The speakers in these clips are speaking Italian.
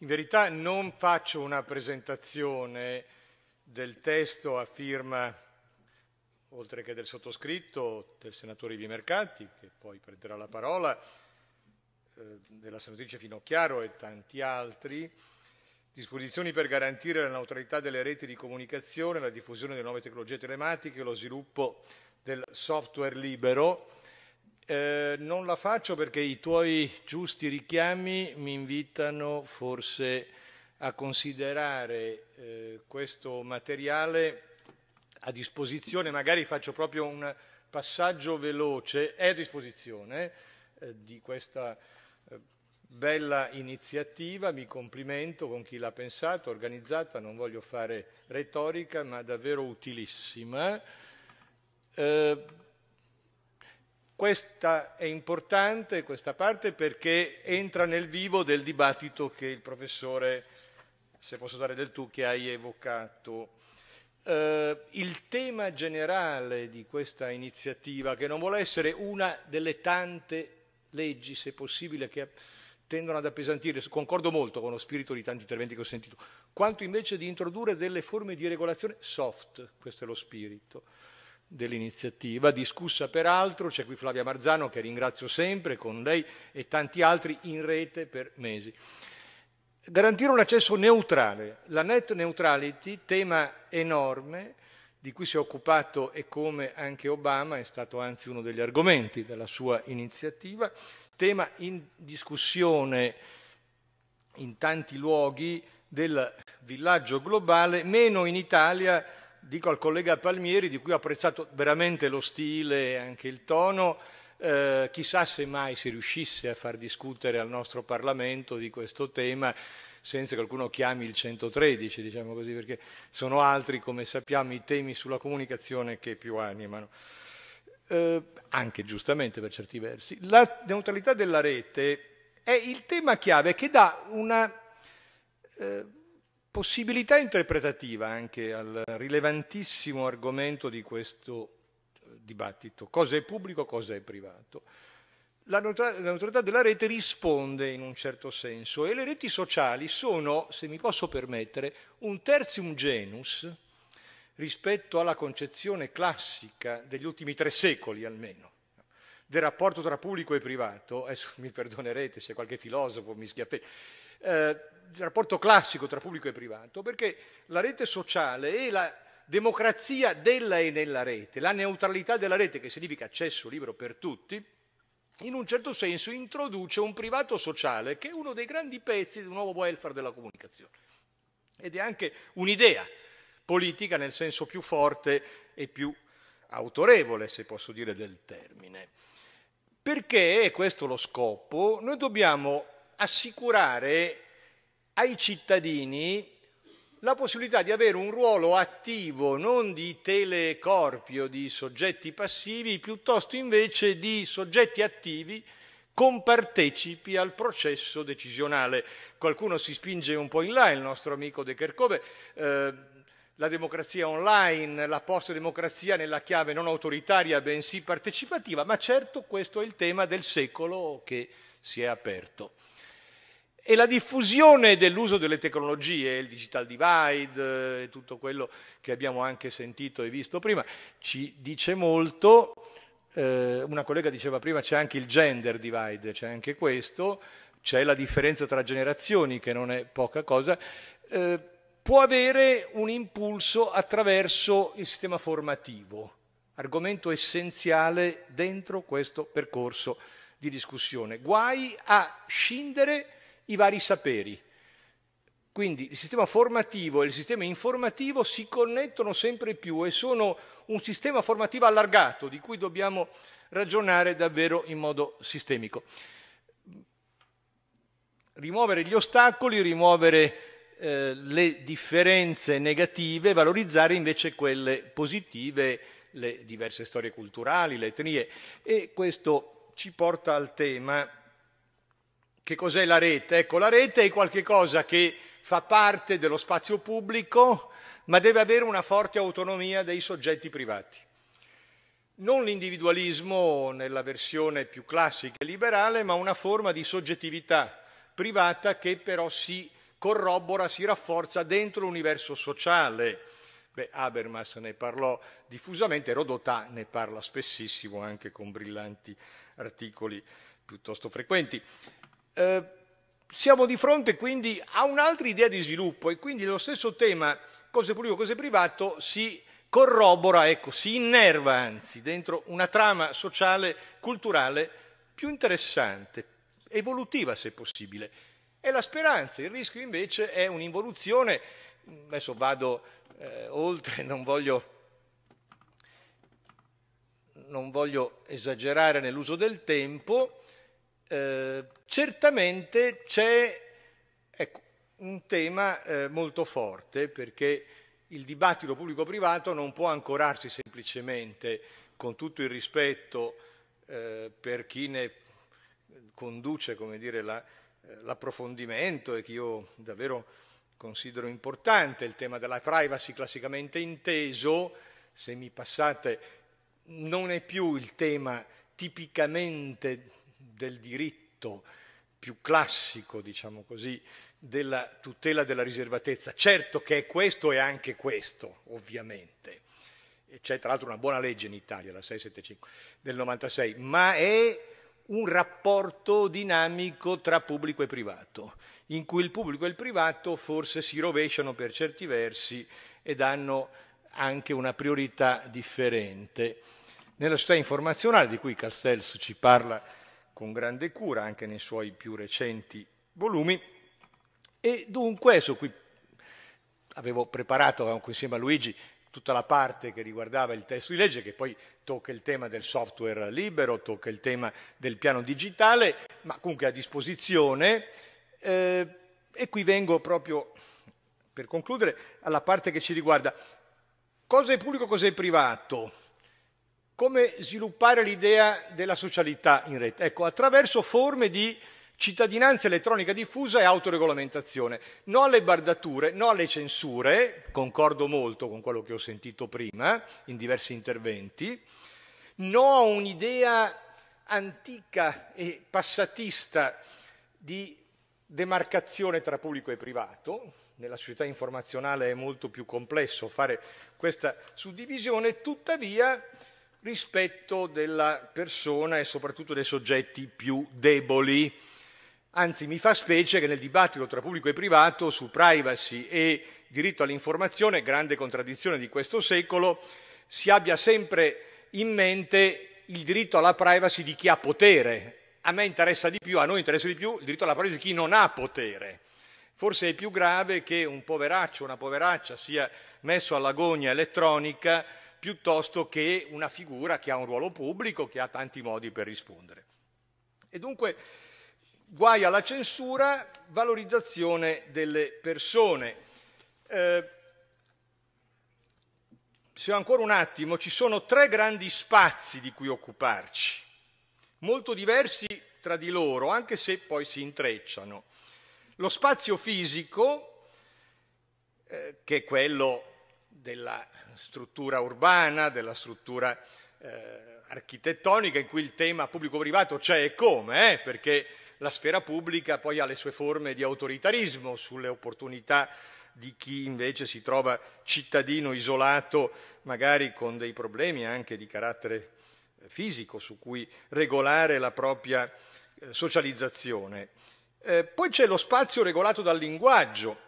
In verità non faccio una presentazione del testo a firma, oltre che del sottoscritto, del senatore Ivi Mercanti, che poi prenderà la parola, eh, della senatrice Finocchiaro e tanti altri, disposizioni per garantire la neutralità delle reti di comunicazione, la diffusione delle nuove tecnologie telematiche e lo sviluppo del software libero, eh, non la faccio perché i tuoi giusti richiami mi invitano forse a considerare eh, questo materiale a disposizione, magari faccio proprio un passaggio veloce, è a disposizione eh, di questa eh, bella iniziativa, mi complimento con chi l'ha pensato, organizzata, non voglio fare retorica, ma davvero utilissima. Eh, questa è importante, questa parte, perché entra nel vivo del dibattito che il professore, se posso dare del tu, che hai evocato. Eh, il tema generale di questa iniziativa, che non vuole essere una delle tante leggi, se possibile, che tendono ad appesantire, concordo molto con lo spirito di tanti interventi che ho sentito, quanto invece di introdurre delle forme di regolazione soft, questo è lo spirito, dell'iniziativa, discussa peraltro, c'è qui Flavia Marzano che ringrazio sempre, con lei e tanti altri in rete per mesi. Garantire un accesso neutrale, la net neutrality, tema enorme di cui si è occupato e come anche Obama è stato anzi uno degli argomenti della sua iniziativa, tema in discussione in tanti luoghi del villaggio globale, meno in Italia dico al collega Palmieri, di cui ho apprezzato veramente lo stile e anche il tono, eh, chissà se mai si riuscisse a far discutere al nostro Parlamento di questo tema senza che qualcuno chiami il 113, diciamo così, perché sono altri, come sappiamo, i temi sulla comunicazione che più animano. Eh, anche giustamente per certi versi. La neutralità della rete è il tema chiave che dà una... Eh, possibilità interpretativa anche al rilevantissimo argomento di questo eh, dibattito, cosa è pubblico, cosa è privato. La neutralità della rete risponde in un certo senso e le reti sociali sono, se mi posso permettere, un terzium genus rispetto alla concezione classica degli ultimi tre secoli almeno del rapporto tra pubblico e privato, adesso mi perdonerete se qualche filosofo mi schiaffeggia, eh, il rapporto classico tra pubblico e privato, perché la rete sociale e la democrazia della e nella rete, la neutralità della rete, che significa accesso libero per tutti, in un certo senso introduce un privato sociale che è uno dei grandi pezzi del nuovo welfare della comunicazione. Ed è anche un'idea politica nel senso più forte e più autorevole, se posso dire, del termine. Perché, e questo è lo scopo, noi dobbiamo assicurare ai cittadini la possibilità di avere un ruolo attivo, non di telecorpio, di soggetti passivi, piuttosto invece di soggetti attivi compartecipi al processo decisionale. Qualcuno si spinge un po' in là, il nostro amico De Kercove, eh, la democrazia online, la post-democrazia nella chiave non autoritaria bensì partecipativa, ma certo questo è il tema del secolo che si è aperto. E la diffusione dell'uso delle tecnologie, il digital divide eh, e tutto quello che abbiamo anche sentito e visto prima, ci dice molto. Eh, una collega diceva prima c'è anche il gender divide, c'è anche questo, c'è la differenza tra generazioni che non è poca cosa. Eh, può avere un impulso attraverso il sistema formativo, argomento essenziale dentro questo percorso di discussione. Guai a scindere i vari saperi. Quindi il sistema formativo e il sistema informativo si connettono sempre più e sono un sistema formativo allargato di cui dobbiamo ragionare davvero in modo sistemico. Rimuovere gli ostacoli, rimuovere eh, le differenze negative, valorizzare invece quelle positive, le diverse storie culturali, le etnie. E questo ci porta al tema che cos'è la rete? Ecco, la rete è qualcosa che fa parte dello spazio pubblico, ma deve avere una forte autonomia dei soggetti privati. Non l'individualismo nella versione più classica e liberale, ma una forma di soggettività privata che però si corrobora, si rafforza dentro l'universo sociale. Beh, Habermas ne parlò diffusamente, Rodotà ne parla spessissimo anche con brillanti articoli piuttosto frequenti. Eh, siamo di fronte quindi a un'altra idea di sviluppo e quindi lo stesso tema cose pubblico, cose privato si corrobora, ecco, si innerva anzi dentro una trama sociale, culturale più interessante, evolutiva se possibile. È la speranza, il rischio invece è un'involuzione, adesso vado eh, oltre, non voglio non voglio esagerare nell'uso del tempo, eh, certamente c'è ecco, un tema eh, molto forte perché il dibattito pubblico-privato non può ancorarsi semplicemente, con tutto il rispetto eh, per chi ne conduce eh, l'approfondimento la, e che io davvero considero importante, il tema della privacy classicamente inteso, se mi passate, non è più il tema tipicamente del diritto più classico, diciamo così, della tutela della riservatezza. Certo che è questo e anche questo, ovviamente. E c'è tra l'altro una buona legge in Italia, la 675 del 96, ma è un rapporto dinamico tra pubblico e privato, in cui il pubblico e il privato forse si rovesciano per certi versi ed hanno anche una priorità differente. Nella società informazionale, di cui Castells ci parla con grande cura anche nei suoi più recenti volumi. E dunque, su cui avevo preparato insieme a Luigi tutta la parte che riguardava il testo di legge, che poi tocca il tema del software libero, tocca il tema del piano digitale, ma comunque a disposizione. Eh, e qui vengo proprio, per concludere, alla parte che ci riguarda. Cosa è pubblico, cosa è privato? come sviluppare l'idea della socialità in rete? Ecco, attraverso forme di cittadinanza elettronica diffusa e autoregolamentazione. No alle bardature, no alle censure, concordo molto con quello che ho sentito prima in diversi interventi, no a un'idea antica e passatista di demarcazione tra pubblico e privato, nella società informazionale è molto più complesso fare questa suddivisione, tuttavia rispetto della persona e soprattutto dei soggetti più deboli. Anzi, mi fa specie che nel dibattito tra pubblico e privato su privacy e diritto all'informazione, grande contraddizione di questo secolo, si abbia sempre in mente il diritto alla privacy di chi ha potere. A me interessa di più, a noi interessa di più il diritto alla privacy di chi non ha potere. Forse è più grave che un poveraccio, una poveraccia sia messo alla gogna elettronica piuttosto che una figura che ha un ruolo pubblico, che ha tanti modi per rispondere. E dunque, guai alla censura, valorizzazione delle persone. Eh, se ancora un attimo, ci sono tre grandi spazi di cui occuparci, molto diversi tra di loro, anche se poi si intrecciano. Lo spazio fisico, eh, che è quello della struttura urbana, della struttura eh, architettonica in cui il tema pubblico-privato c'è e come, eh? perché la sfera pubblica poi ha le sue forme di autoritarismo sulle opportunità di chi invece si trova cittadino isolato, magari con dei problemi anche di carattere eh, fisico su cui regolare la propria eh, socializzazione. Eh, poi c'è lo spazio regolato dal linguaggio,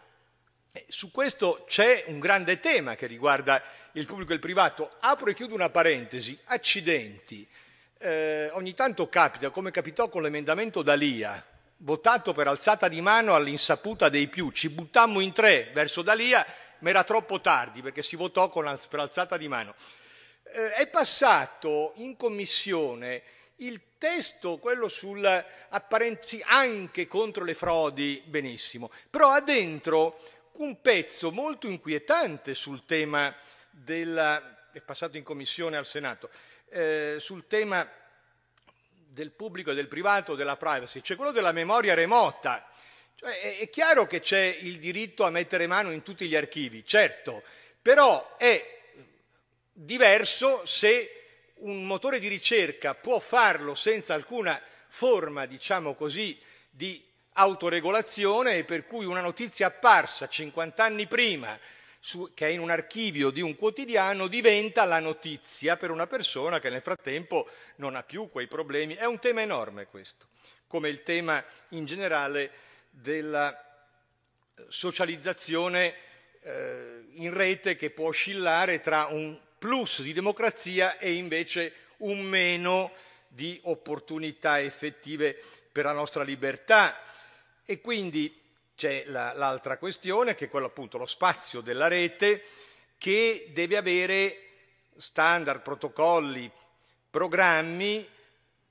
su questo c'è un grande tema che riguarda il pubblico e il privato. Apro e chiudo una parentesi. Accidenti. Eh, ogni tanto capita, come capitò con l'emendamento D'Alia, votato per alzata di mano all'insaputa dei più. Ci buttammo in tre verso D'Alia, ma era troppo tardi perché si votò con, per alzata di mano. Eh, è passato in commissione il testo, quello sul apparenzi anche contro le frodi, benissimo, però ha dentro un pezzo molto inquietante sul tema della... è passato in commissione al Senato, eh, sul tema del pubblico e del privato, della privacy, cioè quello della memoria remota. Cioè, è, è chiaro che c'è il diritto a mettere mano in tutti gli archivi, certo, però è diverso se un motore di ricerca può farlo senza alcuna forma, diciamo così, di autoregolazione e per cui una notizia apparsa 50 anni prima su, che è in un archivio di un quotidiano diventa la notizia per una persona che nel frattempo non ha più quei problemi. È un tema enorme questo, come il tema in generale della eh, socializzazione eh, in rete che può oscillare tra un plus di democrazia e invece un meno di opportunità effettive per la nostra libertà e quindi c'è l'altra questione, che è quello appunto lo spazio della rete, che deve avere standard, protocolli, programmi,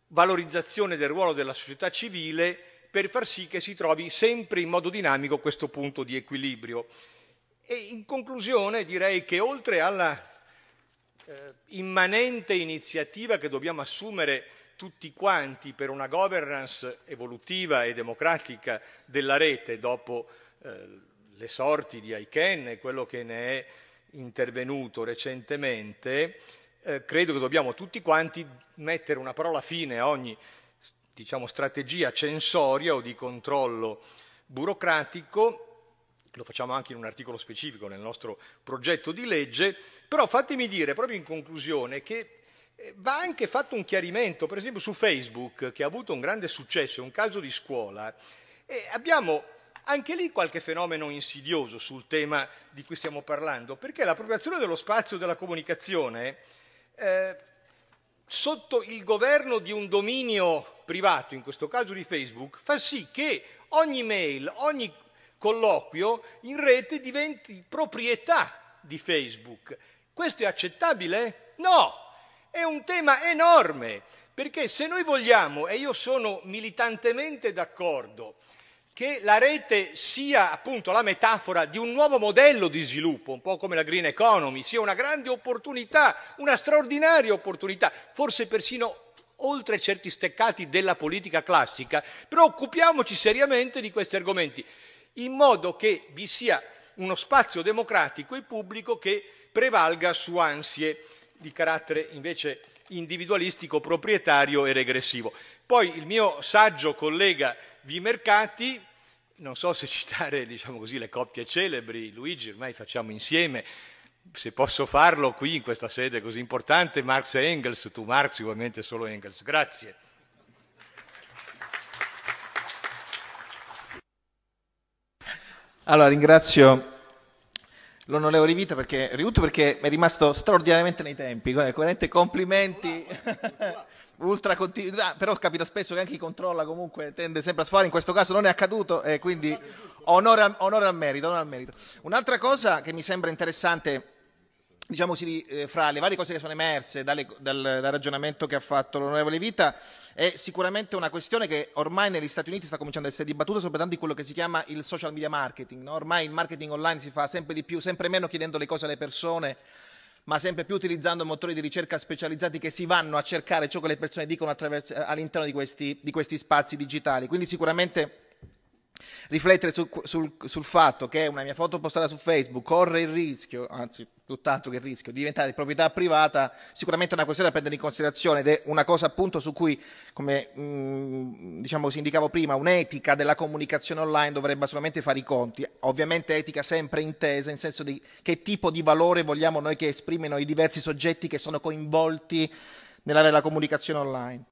valorizzazione del ruolo della società civile per far sì che si trovi sempre in modo dinamico questo punto di equilibrio. E in conclusione direi che oltre alla eh, immanente iniziativa che dobbiamo assumere tutti quanti per una governance evolutiva e democratica della rete dopo eh, le sorti di ICANN e quello che ne è intervenuto recentemente, eh, credo che dobbiamo tutti quanti mettere una parola fine a ogni diciamo, strategia censoria o di controllo burocratico lo facciamo anche in un articolo specifico nel nostro progetto di legge, però fatemi dire proprio in conclusione che eh, va anche fatto un chiarimento, per esempio su Facebook, che ha avuto un grande successo, è un caso di scuola, e abbiamo anche lì qualche fenomeno insidioso sul tema di cui stiamo parlando, perché l'appropriazione dello spazio della comunicazione eh, sotto il governo di un dominio privato, in questo caso di Facebook, fa sì che ogni mail, ogni colloquio in rete diventi proprietà di Facebook. Questo è accettabile? No, è un tema enorme, perché se noi vogliamo, e io sono militantemente d'accordo, che la rete sia appunto la metafora di un nuovo modello di sviluppo, un po' come la green economy, sia una grande opportunità, una straordinaria opportunità, forse persino oltre certi steccati della politica classica, però occupiamoci seriamente di questi argomenti, in modo che vi sia uno spazio democratico e pubblico che prevalga su ansie di carattere invece individualistico, proprietario e regressivo. Poi il mio saggio collega Vimercati, non so se citare diciamo così, le coppie celebri, Luigi ormai facciamo insieme, se posso farlo qui in questa sede così importante, Marx e Engels, tu Marx ovviamente solo Engels, grazie. Allora ringrazio l'onorevole Vita perché, Riuto perché è rimasto straordinariamente nei tempi, veramente complimenti. Ultra continuità, ah, però capita spesso che anche chi controlla comunque tende sempre a sfare, in questo caso non è accaduto e eh, quindi onore al, onore al merito. Onore al merito. Un'altra cosa che mi sembra interessante diciamo così, eh, fra le varie cose che sono emerse dalle, dal, dal, ragionamento che ha fatto l'onorevole Vita, è sicuramente una questione che ormai negli Stati Uniti sta cominciando ad essere dibattuta, soprattutto in quello che si chiama il social media marketing. No? Ormai il marketing online si fa sempre di più, sempre meno chiedendo le cose alle persone, ma sempre più utilizzando motori di ricerca specializzati che si vanno a cercare ciò che le persone dicono eh, all'interno di questi, di questi spazi digitali. Quindi sicuramente riflettere sul, sul, sul, fatto che una mia foto postata su Facebook corre il rischio, anzi tutt'altro che il rischio, di diventare proprietà privata, sicuramente è una questione da prendere in considerazione ed è una cosa appunto su cui, come mh, mm, diciamo, si indicavo prima, un'etica della comunicazione online dovrebbe assolutamente fare i conti, ovviamente etica sempre intesa in senso di che tipo di valore vogliamo noi che esprimano i diversi soggetti che sono coinvolti nella, nella comunicazione online.